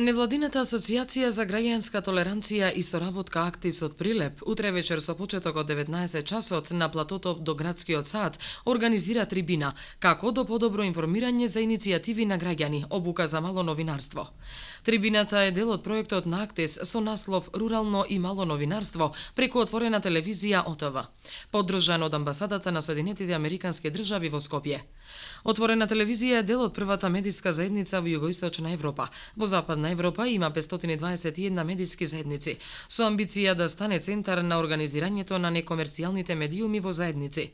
Невладината асоциација за граѓанска толеранција и соработка Актис од Прилеп утре вечер со почеток од 19 часот на платото до градскиот сад организира трибина како до подобро информирање за иницијативи на граѓани, обука за мало новинарство. Трибината е дел од проектот на Актис со наслов Рурално и мало новинарство преку отворена телевизија ОТВ, поддржан од амбасадата на Соединетите Американски држави во Скопје. Отворена телевизија е дел од првата медиска заедница во југоисточна Европа. Во западна Европа има 521 медиски заедници, со амбиција да стане центар на организирањето на некомерцијалните медиуми во заедници.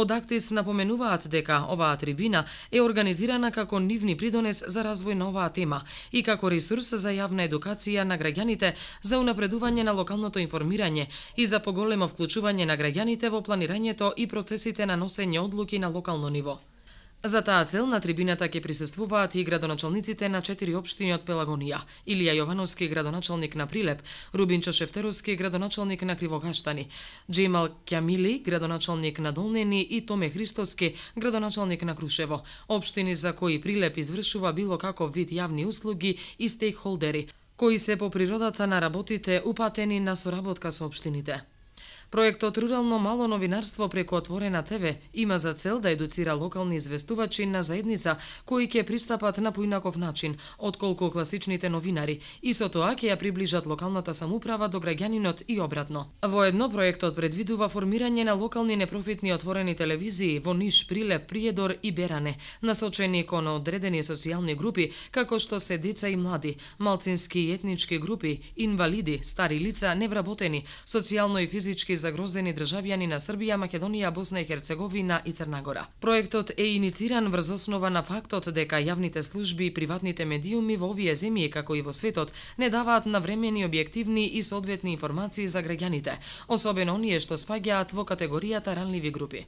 Од Актис напоменуваат дека оваа трибина е организирана како нивни придонес за развој на оваа тема и како ресурс за јавна едукација на граѓаните за унапредување на локалното информирање и за поголемо вклучување на граѓаните во планирањето и процесите на носење одлуки на локално ниво. За таа цел на трибината ќе присуствуваат и градоначалниците на четири општини од Пелагонија, Илија Јовановски градоначалник на Прилеп, Рубинчо Шефтеровски градоначалник на Кривогаштани, Джемал Кјамили градоначалник на Долнени и Томе Христовски градоначалник на Крушево, општини за кои Прилеп извршува било каков вид јавни услуги и стейкхолдери, кои се по природата на работите упатени на соработка со општините. Проектот Рурално мало новинарство преку Отворена ТВ има за цел да едуцира локални известувачи на заедница кои ќе пристапат на поинаков начин отколку класичните новинари и со тоа ќе ја приближат локалната самуправа до граѓанинот и обратно. Воедно проектот предвидува формирање на локални непрофитни отворени телевизии во Ниш, Прилеп, Приедор и Беране, насочени кон одредени социјални групи како што се деца и млади, малцински и етнички групи, инвалиди, стари лица, невработени, социјално и физички загрозени државјани на Србија, Македонија, Босна и Херцеговина и Црна Гора. Проектот е иницииран врз основа на фактот дека јавните служби и приватните медиуми во овие земји, како и во светот, не даваат навремени, објективни и соодветни информации за граѓаните, особено оние што спаѓаат во категоријата ранливи групи.